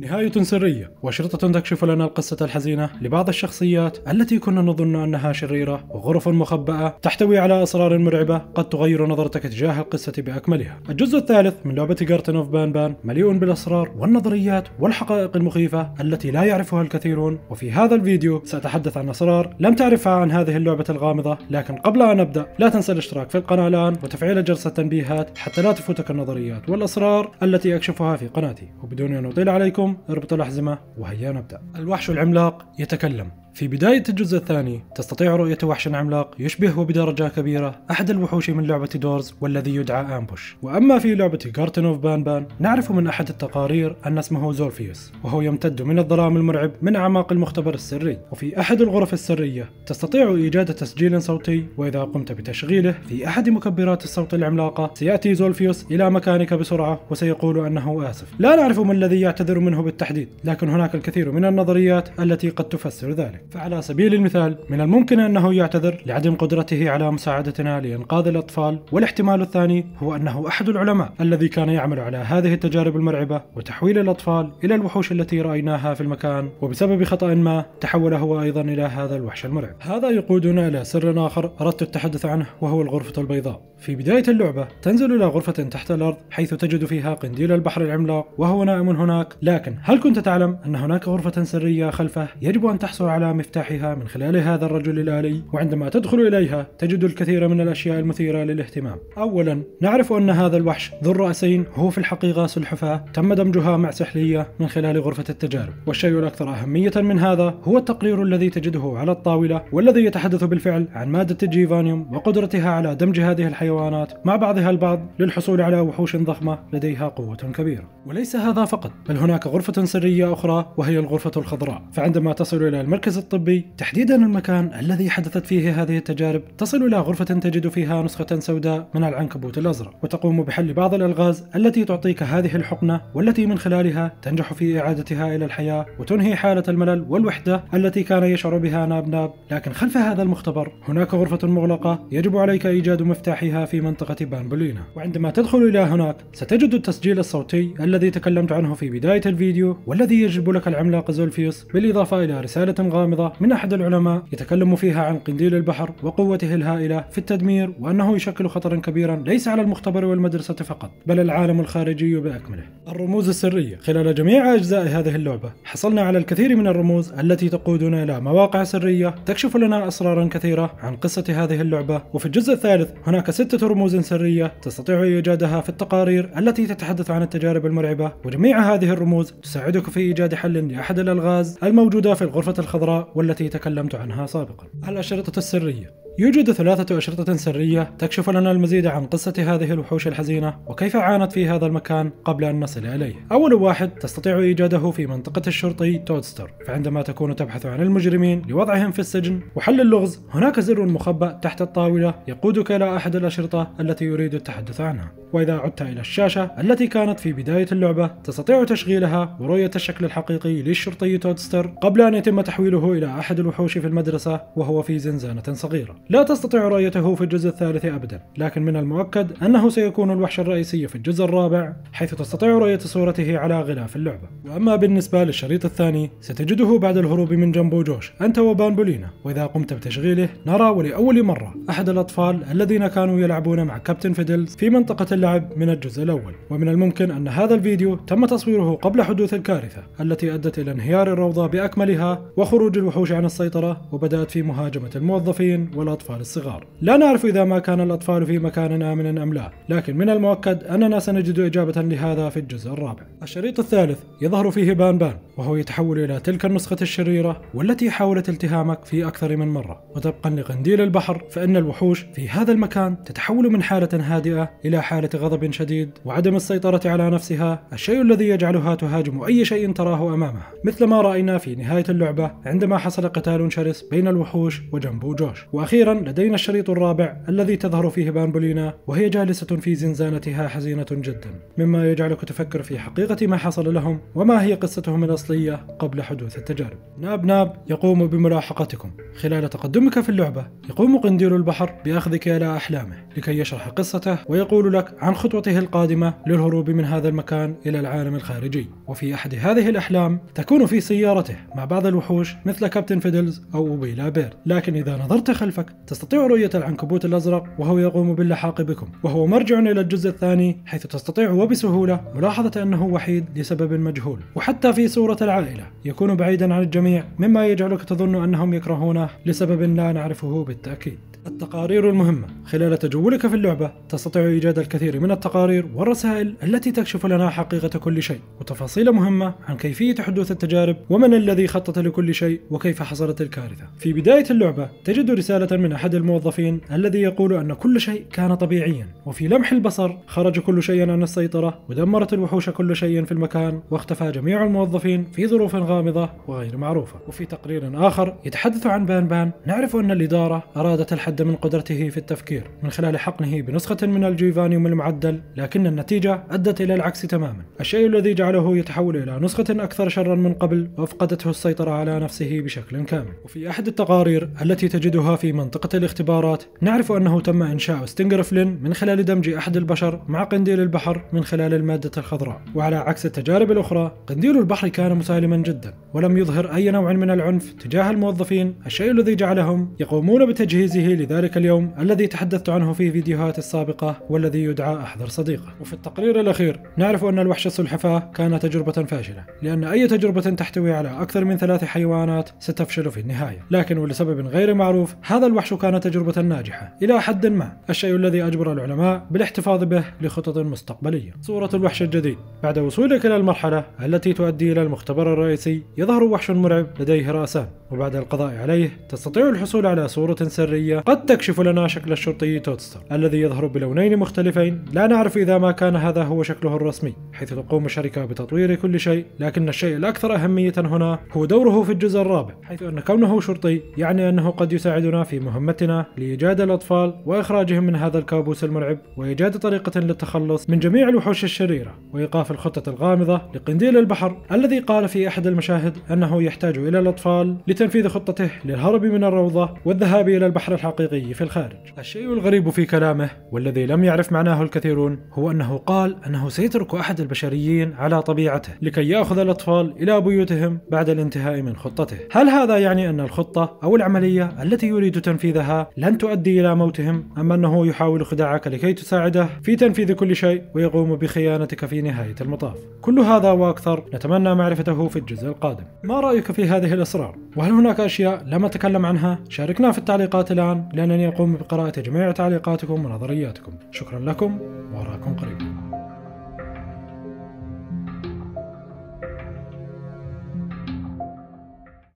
نهاية سرية وأشرطة تكشف لنا القصة الحزينة لبعض الشخصيات التي كنا نظن أنها شريرة وغرف مخبأة تحتوي على أسرار مرعبة قد تغير نظرتك تجاه القصة بأكملها الجزء الثالث من لعبة جارتن اوف بان بان مليء بالأسرار والنظريات والحقائق المخيفة التي لا يعرفها الكثيرون وفي هذا الفيديو سأتحدث عن أسرار لم تعرفها عن هذه اللعبة الغامضة لكن قبل أن أبدأ لا تنسى الاشتراك في القناة الآن وتفعيل جرس التنبيهات حتى لا تفوتك النظريات والأسرار التي أكشفها في قناتي وبدون أن أطيل عليكم اليوم اربطوا الأحزمة وهيا نبدأ الوحش العملاق يتكلم في بداية الجزء الثاني تستطيع رؤية وحش عملاق يشبه وبدرجة كبيرة أحد الوحوش من لعبة دورز والذي يدعى أمبوش وأما في لعبة أوف بان بان نعرف من أحد التقارير أن اسمه زولفيوس وهو يمتد من الظلام المرعب من أعماق المختبر السري وفي أحد الغرف السرية تستطيع إيجاد تسجيل صوتي وإذا قمت بتشغيله في أحد مكبرات الصوت العملاقة سيأتي زولفيوس إلى مكانك بسرعة وسيقول أنه آسف لا نعرف ما الذي يعتذر منه بالتحديد لكن هناك الكثير من النظريات التي قد تفسر ذلك فعلى سبيل المثال من الممكن أنه يعتذر لعدم قدرته على مساعدتنا لإنقاذ الأطفال والاحتمال الثاني هو أنه أحد العلماء الذي كان يعمل على هذه التجارب المرعبة وتحويل الأطفال إلى الوحوش التي رأيناها في المكان وبسبب خطأ ما تحول هو أيضا إلى هذا الوحش المرعب هذا يقودنا إلى سر آخر أردت التحدث عنه وهو الغرفة البيضاء في بداية اللعبة تنزل إلى غرفة تحت الأرض حيث تجد فيها قنديل البحر العملاق وهو نائم هناك لكن هل كنت تعلم أن هناك غرفة سرية خلفه يجب أن تحصل على مفتاحها من خلال هذا الرجل الآلي وعندما تدخل إليها تجد الكثير من الأشياء المثيرة للاهتمام أولا نعرف أن هذا الوحش ذو الرأسين هو في الحقيقة سلحفاة تم دمجها مع سحلية من خلال غرفة التجارب والشيء الأكثر أهمية من هذا هو التقرير الذي تجده على الطاولة والذي يتحدث بالفعل عن مادة الجيفانيوم وقدرتها على دمج هذه الحيوانات مع بعضها البعض للحصول على وحوش ضخمة لديها قوة كبيرة وليس هذا فقط بل هناك غرفة سرية أخرى وهي الغرفة الخضراء فعندما تصل إلى المركز الطبي تحديدا المكان الذي حدثت فيه هذه التجارب تصل إلى غرفة تجد فيها نسخة سوداء من العنكبوت الأزرق وتقوم بحل بعض الألغاز التي تعطيك هذه الحقنة والتي من خلالها تنجح في إعادتها إلى الحياة وتنهي حالة الملل والوحدة التي كان يشعر بها ناب ناب لكن خلف هذا المختبر هناك غرفة مغلقة يجب عليك إيجاد مفتاحها في منطقة بامبولينا وعندما تدخل إلى هناك ستجد التسجيل الصوتي الذي تكلمت عنه في بداية الفيديو والذي يجلب لك العملاق زولفيوس بالإضافة إلى رسالة غامضة الغامضة من أحد العلماء يتكلم فيها عن قنديل البحر وقوته الهائلة في التدمير وأنه يشكل خطرا كبيرا ليس على المختبر والمدرسة فقط بل العالم الخارجي بأكمله الرموز السرية خلال جميع أجزاء هذه اللعبة حصلنا على الكثير من الرموز التي تقودنا إلى مواقع سرية تكشف لنا أسرارا كثيرة عن قصة هذه اللعبة وفي الجزء الثالث هناك ستة رموز سرية تستطيع إيجادها في التقارير التي تتحدث عن التجارب المرعبة وجميع هذه الرموز تساعدك في إيجاد حل لأحد الألغاز الموجودة في الغرفة الخضراء والتي تكلمت عنها سابقا الأشرطة السرية يوجد ثلاثة أشرطة سرية تكشف لنا المزيد عن قصة هذه الوحوش الحزينة وكيف عانت في هذا المكان قبل أن نصل إليه. أول واحد تستطيع إيجاده في منطقة الشرطي تودستر، فعندما تكون تبحث عن المجرمين لوضعهم في السجن وحل اللغز، هناك زر مخبأ تحت الطاولة يقودك إلى أحد الأشرطة التي يريد التحدث عنها. وإذا عدت إلى الشاشة التي كانت في بداية اللعبة تستطيع تشغيلها ورؤية الشكل الحقيقي للشرطي تودستر قبل أن يتم تحويله إلى أحد الوحوش في المدرسة وهو في زنزانة صغيرة. لا تستطيع رؤيته في الجزء الثالث أبدا لكن من المؤكد أنه سيكون الوحش الرئيسي في الجزء الرابع حيث تستطيع رؤية صورته على غلاف اللعبة وأما بالنسبة للشريط الثاني ستجده بعد الهروب من جنبو جوش أنت وبامبولينا وإذا قمت بتشغيله نرى ولأول مرة أحد الأطفال الذين كانوا يلعبون مع كابتن فيدلز في منطقة اللعب من الجزء الأول ومن الممكن أن هذا الفيديو تم تصويره قبل حدوث الكارثة التي أدت إلى انهيار الروضة بأكملها وخروج الوحوش عن السيطرة وبدأت في مهاجمة الموظفين وال الأطفال الصغار لا نعرف إذا ما كان الأطفال في مكان آمن أم لا لكن من المؤكد أننا سنجد إجابة لهذا في الجزء الرابع الشريط الثالث يظهر فيه بان بان وهو يتحول إلى تلك النسخة الشريرة والتي حاولت التهامك في أكثر من مرة وطبقا لقنديل البحر فإن الوحوش في هذا المكان تتحول من حالة هادئة إلى حالة غضب شديد وعدم السيطرة على نفسها الشيء الذي يجعلها تهاجم أي شيء تراه أمامها مثل ما رأينا في نهاية اللعبة عندما حصل قتال شرس بين الوحوش وجنبو جوش وأخيرا أخيرا لدينا الشريط الرابع الذي تظهر فيه بامبولينا وهي جالسة في زنزانتها حزينة جدا مما يجعلك تفكر في حقيقة ما حصل لهم وما هي قصتهم الأصلية قبل حدوث التجارب ناب ناب يقوم بملاحقتكم خلال تقدمك في اللعبة يقوم قنديل البحر بأخذك إلى أحلامه لكي يشرح قصته ويقول لك عن خطوته القادمة للهروب من هذا المكان إلى العالم الخارجي وفي أحد هذه الأحلام تكون في سيارته مع بعض الوحوش مثل كابتن فيدلز أو ويلا بير لكن إذا نظرت خلفك تستطيع رؤية العنكبوت الأزرق وهو يقوم باللحاق بكم وهو مرجع إلى الجزء الثاني حيث تستطيع وبسهولة ملاحظة أنه وحيد لسبب مجهول وحتى في صورة العائلة يكون بعيدا عن الجميع مما يجعلك تظن أنهم يكرهونه لسبب لا نعرفه بالتأكيد التقارير المهمة خلال تجولك في اللعبة تستطيع إيجاد الكثير من التقارير والرسائل التي تكشف لنا حقيقة كل شيء وتفاصيل مهمة عن كيفية حدوث التجارب ومن الذي خطط لكل شيء وكيف حصلت الكارثة في بداية اللعبة تجد رسالة من أحد الموظفين الذي يقول أن كل شيء كان طبيعيا وفي لمح البصر خرج كل شيء عن السيطرة ودمرت الوحوش كل شيء في المكان واختفى جميع الموظفين في ظروف غامضة وغير معروفة وفي تقرير آخر يتحدث عن بان بان نعرف أن الإدارة أرادت الحد حد من قدرته في التفكير من خلال حقنه بنسخة من الجيفانيوم المعدل لكن النتيجة أدت إلى العكس تماما الشيء الذي جعله يتحول إلى نسخة أكثر شرا من قبل وأفقدته السيطرة على نفسه بشكل كامل وفي أحد التقارير التي تجدها في منطقة الاختبارات نعرف أنه تم إنشاء ستينجر فلين من خلال دمج أحد البشر مع قنديل البحر من خلال المادة الخضراء وعلى عكس التجارب الأخرى قنديل البحر كان مسالما جدا ولم يظهر أي نوع من العنف تجاه الموظفين الشيء الذي جعلهم يقومون بتجهيزه لذلك اليوم الذي تحدثت عنه في فيديوهات السابقة والذي يدعى أحضر صديقه وفي التقرير الأخير نعرف أن الوحش السلحفاة كان تجربة فاشلة لأن أي تجربة تحتوي على أكثر من ثلاث حيوانات ستفشل في النهاية لكن ولسبب غير معروف هذا الوحش كان تجربة ناجحة إلى حد ما الشيء الذي أجبر العلماء بالاحتفاظ به لخطط مستقبلية صورة الوحش الجديد بعد وصولك إلى المرحلة التي تؤدي إلى المختبر الرئيسي يظهر وحش مرعب لديه رأسان وبعد القضاء عليه تستطيع الحصول على صورة سرية قد تكشف لنا شكل الشرطي توتستر الذي يظهر بلونين مختلفين لا نعرف إذا ما كان هذا هو شكله الرسمي حيث تقوم الشركة بتطوير كل شيء لكن الشيء الأكثر أهمية هنا هو دوره في الجزء الرابع حيث أن كونه شرطي يعني أنه قد يساعدنا في مهمتنا لإيجاد الأطفال وإخراجهم من هذا الكابوس المرعب وإيجاد طريقة للتخلص من جميع الوحوش الشريرة وإيقاف الخطة الغامضة لقنديل البحر الذي قال في أحد المشاهد أنه يحتاج إلى الأطفال لتنفيذ خطته للهرب من الروضة والذهاب إلى البحر الحقيقي الحقيقي في الخارج الشيء الغريب في كلامه والذي لم يعرف معناه الكثيرون هو أنه قال أنه سيترك أحد البشريين على طبيعته لكي يأخذ الأطفال إلى بيوتهم بعد الانتهاء من خطته هل هذا يعني أن الخطة أو العملية التي يريد تنفيذها لن تؤدي إلى موتهم أم أنه يحاول خداعك لكي تساعده في تنفيذ كل شيء ويقوم بخيانتك في نهاية المطاف كل هذا وأكثر نتمنى معرفته في الجزء القادم ما رأيك في هذه الأسرار؟ وهل هناك أشياء لم أتكلم عنها؟ شاركنا في التعليقات الآن لأنني أقوم بقراءة جميع تعليقاتكم ونظرياتكم شكرا لكم وأراكم قريبا